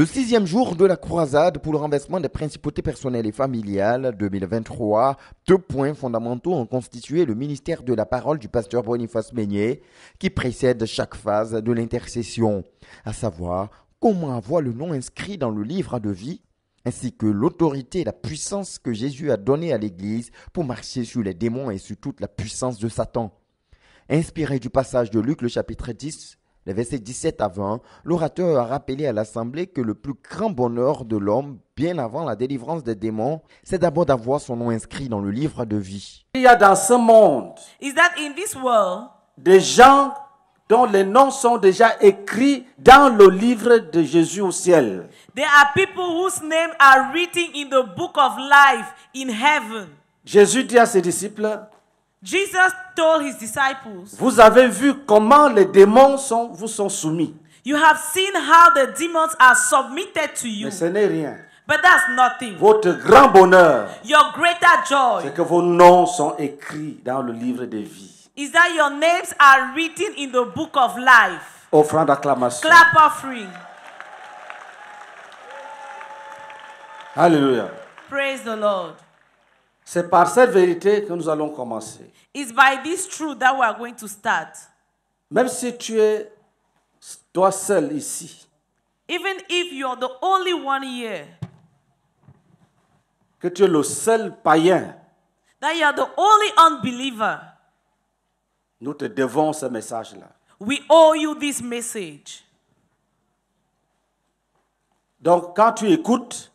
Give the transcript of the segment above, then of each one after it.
Le sixième jour de la croisade pour le renversement des principautés personnelles et familiales 2023, deux points fondamentaux ont constitué le ministère de la parole du pasteur Boniface Meignet qui précède chaque phase de l'intercession, à savoir comment avoir le nom inscrit dans le livre de vie ainsi que l'autorité et la puissance que Jésus a donnée à l'Église pour marcher sur les démons et sur toute la puissance de Satan. Inspiré du passage de Luc le chapitre 10, le verset 17 avant, l'orateur a rappelé à l'assemblée que le plus grand bonheur de l'homme, bien avant la délivrance des démons, c'est d'abord d'avoir son nom inscrit dans le livre de vie. Il y a dans ce monde des gens dont les noms sont déjà écrits dans le livre de Jésus au ciel. There are people whose are written in the book of life in heaven. Jésus dit à ses disciples Jesus told his disciples, Vous avez vu comment les démons sont, vous sont soumis. You have seen how the demons are submitted to you. Mais ce n'est rien. But that's nothing. Votre grand bonheur, your greater joy, c'est que vos noms sont écrits dans le livre de vie. Is that your names are written in the book of life. Offrande d'acclamation. Clap offering. Alléluia. Praise the Lord. C'est par cette vérité que nous allons commencer. It's by this truth that we are going to start. Même si tu es toi seul ici, Even if you are the only one here, que tu es le seul païen, that you are the only unbeliever, nous te devons ce message-là. We owe you this message. Donc quand tu écoutes,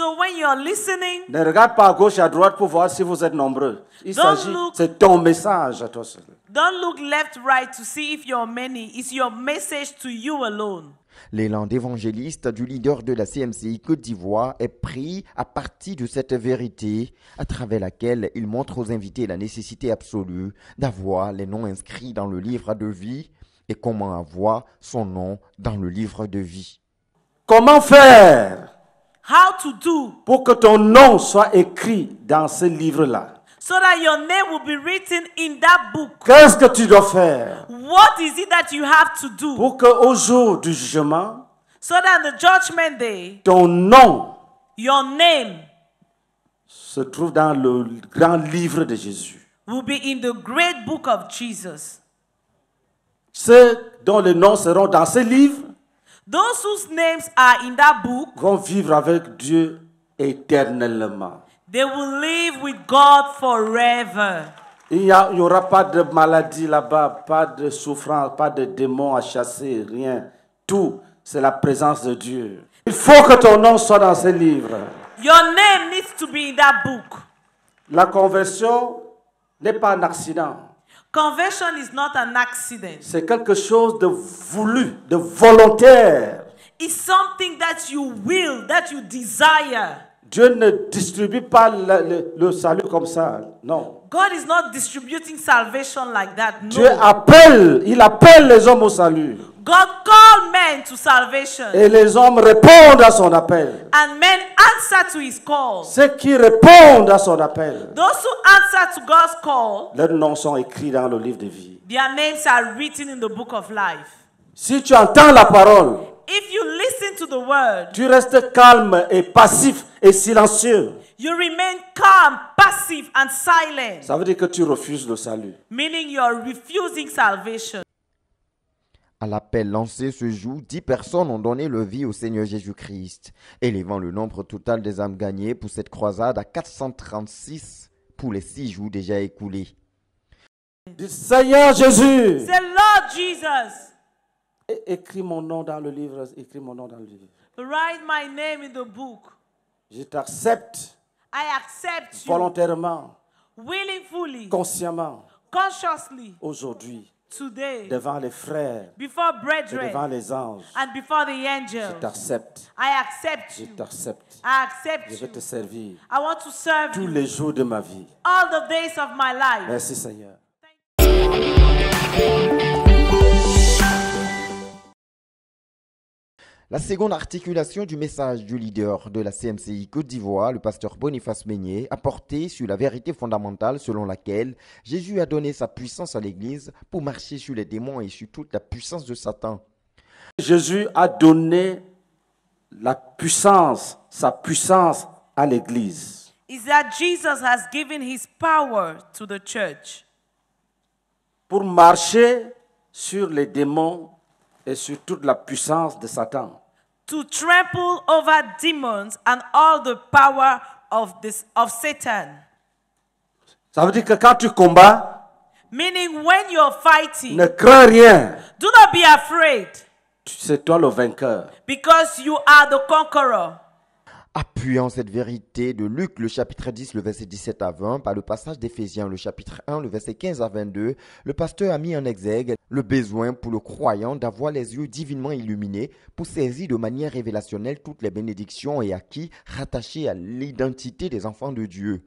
ne regarde pas à gauche et à droite pour voir si vous êtes nombreux. Il s'agit, c'est ton message à toi seul. Don't look left, right to see if you're many. It's your message to you alone. L'élan d'évangéliste du leader de la CMCI Côte d'Ivoire est pris à partir de cette vérité à travers laquelle il montre aux invités la nécessité absolue d'avoir les noms inscrits dans le livre de vie et comment avoir son nom dans le livre de vie. Comment faire How to do. Pour que ton nom soit écrit dans ce livre-là. So that your name will be written in that book. Qu'est-ce que tu dois faire? What is it that you have to do? Pour que au jour du jugement, so that the judgment day, ton nom, your name, se trouve dans le grand livre de Jésus. Will be in the great book of Jesus. Ceux dont les noms seront dans ce livre. Those whose names are in that book vont vivre avec Dieu éternellement. They will live with God forever. Il n'y aura pas de maladie là-bas, pas de souffrance, pas de démons à chasser, rien. Tout, c'est la présence de Dieu. Il faut que ton nom soit dans ce livre. Your name needs to be in that book. La conversion n'est pas un accident. Conversion is not an accident. C'est quelque chose de voulu, de volontaire. It's something that you will, that you desire. Dieu ne distribue pas le, salut comme ça. Non. God is not distributing salvation like that. No. Dieu appelle, il appelle les hommes au salut. God men to salvation. Et les hommes répondent à son appel. And men answer to his call. Ceux qui répondent à son appel. Those who answer to God's call. Leurs noms sont écrits dans le livre de vie. Their names are written in the book of life. Si tu entends la parole, If you listen to the word, tu restes calme et passif et silencieux. You remain calm, passive and silent. Ça veut dire que tu refuses le salut. Meaning you are refusing salvation. À l'appel lancé ce jour, dix personnes ont donné le vie au Seigneur Jésus-Christ, élevant le nombre total des âmes gagnées pour cette croisade à 436 pour les six jours déjà écoulés. Du Seigneur Jésus. écris mon nom dans le livre. Écris mon nom dans le livre. Write my name in the book. Je t'accepte. Volontairement. Consciemment. Aujourd'hui. Today, devant les frères before brethren, et devant les anges, and before the angels, je t'accepte. I accept je t'accepte. I accept je veux te servir I want to serve tous les jours de ma vie. All the days of my life. Merci Seigneur. Thank you. La seconde articulation du message du leader de la CMCI Côte d'Ivoire, le pasteur Boniface Meignet, a porté sur la vérité fondamentale selon laquelle Jésus a donné sa puissance à l'Église pour marcher sur les démons et sur toute la puissance de Satan. Jésus a donné la puissance, sa puissance à l'Église. Is Jesus has given his power to the church. Pour marcher sur les démons et sur toute la puissance de Satan. to trample over demons and all the power of, this, of Satan. Ça veut dire que quand tu combats, Meaning when you're fighting, ne crains rien. Do not be afraid. C'est toi le vainqueur. Because you are the conqueror. appuyant cette vérité de Luc, le chapitre 10, le verset 17 à 20, par le passage d'Éphésiens, le chapitre 1, le verset 15 à 22, le pasteur a mis en exergue le besoin pour le croyant d'avoir les yeux divinement illuminés pour saisir de manière révélationnelle toutes les bénédictions et acquis rattachés à l'identité des enfants de Dieu.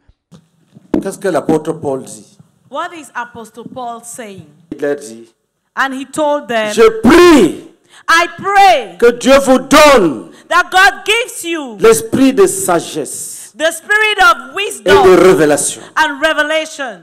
Qu'est-ce que l'apôtre Paul dit What is Apostle Paul saying? Il a dit, And he told them, je prie I pray que Dieu vous donne that God gives you. L'esprit de sagesse. The spirit of wisdom. Et de révélation. And revelation.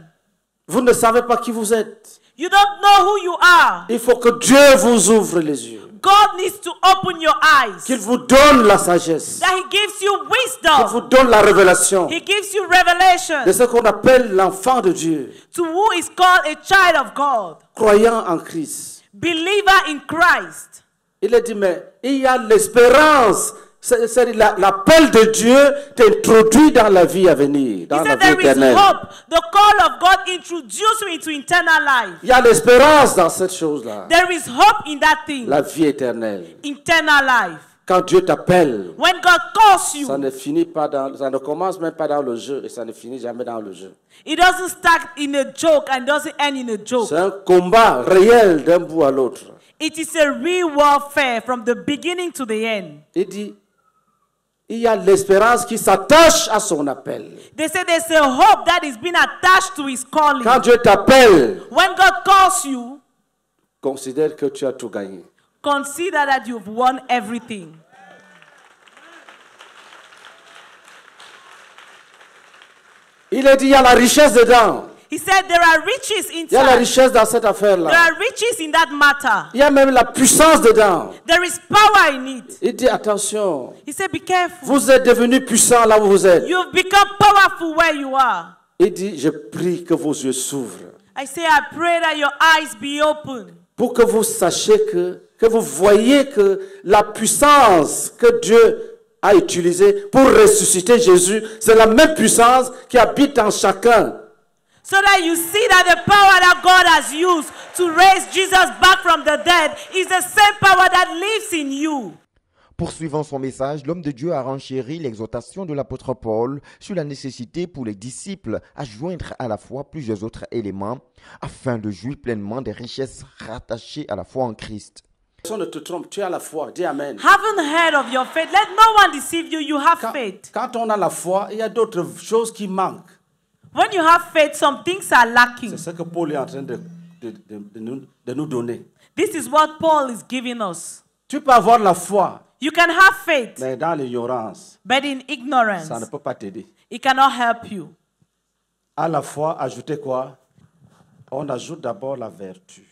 Vous ne savez pas qui vous êtes. You don't know who you are. Il faut que Dieu vous ouvre les yeux. God needs to open your eyes. Qu'il vous donne la sagesse. That he gives you wisdom. Qu'il vous donne la révélation. He gives you revelation. De ce qu'on appelle l'enfant de Dieu. To who is called a child of God. Croyant en Christ. Believer in Christ. Il a dit, mais il y a l'espérance. c'est-à-dire L'appel de Dieu t'introduit dans la vie à venir, dans la vie éternelle. Il y a l'espérance dans cette chose-là. La vie éternelle. Quand Dieu t'appelle, ça ne finit pas dans, ça ne commence même pas dans le jeu et ça ne finit jamais dans le jeu. C'est un combat réel d'un bout à l'autre. It is a real warfare from the beginning to the end. Il dit, il y a l'espérance qui s'attache à son appel. They say there's a hope that is being attached to his calling. Quand Dieu t'appelle, When God calls you, considère que tu as tout gagné. consider that you've won everything. Il est dit, il y a la richesse dedans. Il said Il y a la richesse dans cette affaire-là. Il y a même la puissance dedans. There is power in it. Il dit attention. Vous êtes devenu puissant là où vous êtes. You've become powerful where you are. Il dit je prie que vos yeux s'ouvrent. I say I pray that your eyes be Pour que vous sachiez que que vous voyez que la puissance que Dieu a utilisée pour ressusciter Jésus, c'est la même puissance qui habite en chacun. Poursuivant son message, l'homme de Dieu a renchéri l'exhortation de l'apôtre Paul sur la nécessité pour les disciples à joindre à la foi plusieurs autres éléments afin de jouir pleinement des richesses rattachées à la foi en Christ. ne te trompe, tu la foi, dis Amen. Haven't heard of your faith, let no one deceive you, you have Quand on a la foi, il y a d'autres choses qui manquent. When you have faith, some things are lacking. C'est ce que Paul est en train de, de, de, de, nous, de nous donner. This is what Paul is giving us. Tu peux avoir la foi. You can have faith. Mais dans l'ignorance. But in ignorance. Ça ne peut pas t'aider. It cannot help you. À la foi, ajoutez quoi On ajoute d'abord la vertu.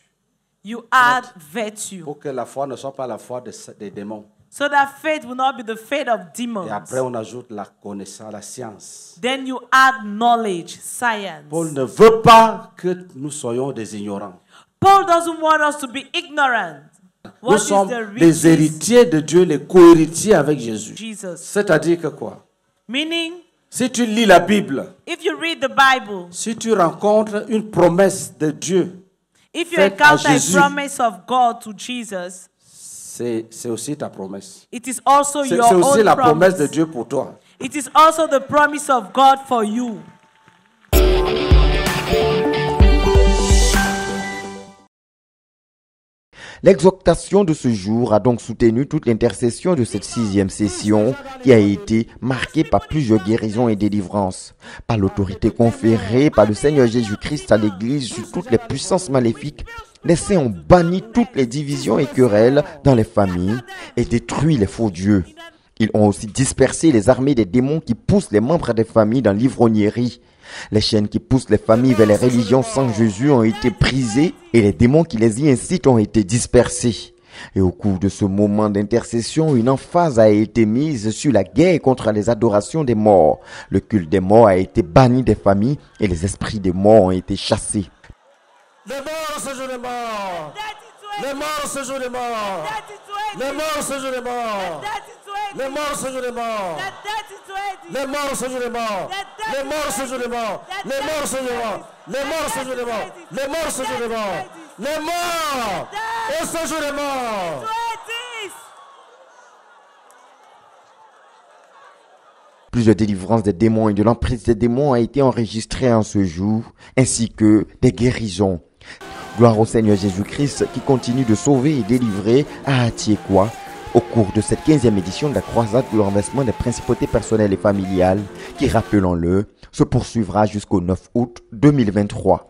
You add right. virtue. Pour que la foi ne soit pas la foi des, des démons. So that faith will not be the faith of demons. Et après, on ajoute la connaissance, la science. Then you add knowledge, science. Paul ne veut pas que nous soyons des ignorants. Paul doesn't want us to be ignorant. What nous is sommes the les héritiers de Dieu, les co-héritiers avec Jésus. C'est-à-dire que quoi? Meaning, si tu lis la Bible, if you read the Bible, si tu rencontres une promesse de Dieu, if you encounter a, Jésus, a promise of God to Jesus, c'est aussi ta promesse. C'est aussi la promesse de Dieu pour toi. It L'exhortation de ce jour a donc soutenu toute l'intercession de cette sixième session qui a été marquée par plusieurs guérisons et délivrances, par l'autorité conférée par le Seigneur Jésus-Christ à l'Église sur toutes les puissances maléfiques les ont banni toutes les divisions et querelles dans les familles et détruit les faux dieux. Ils ont aussi dispersé les armées des démons qui poussent les membres des familles dans l'ivrognerie. Les chaînes qui poussent les familles vers les religions sans Jésus ont été brisées et les démons qui les y incitent ont été dispersés. Et au cours de ce moment d'intercession, une emphase a été mise sur la guerre contre les adorations des morts. Le culte des morts a été banni des familles et les esprits des morts ont été chassés. Les morts ce jour morts. Les morts ce jour mort. morts. Les morts ce jour des morts. Les morts morts. Les morts morts. Les morts morts. Les morts morts. Les morts Les morts des démons et de l'emprise des démons a été enregistrée en ce jour, ainsi que des guérisons Gloire au Seigneur Jésus-Christ qui continue de sauver et délivrer à Atiekwa au cours de cette 15e édition de la croisade pour le des principautés personnelles et familiales qui, rappelons-le, se poursuivra jusqu'au 9 août 2023.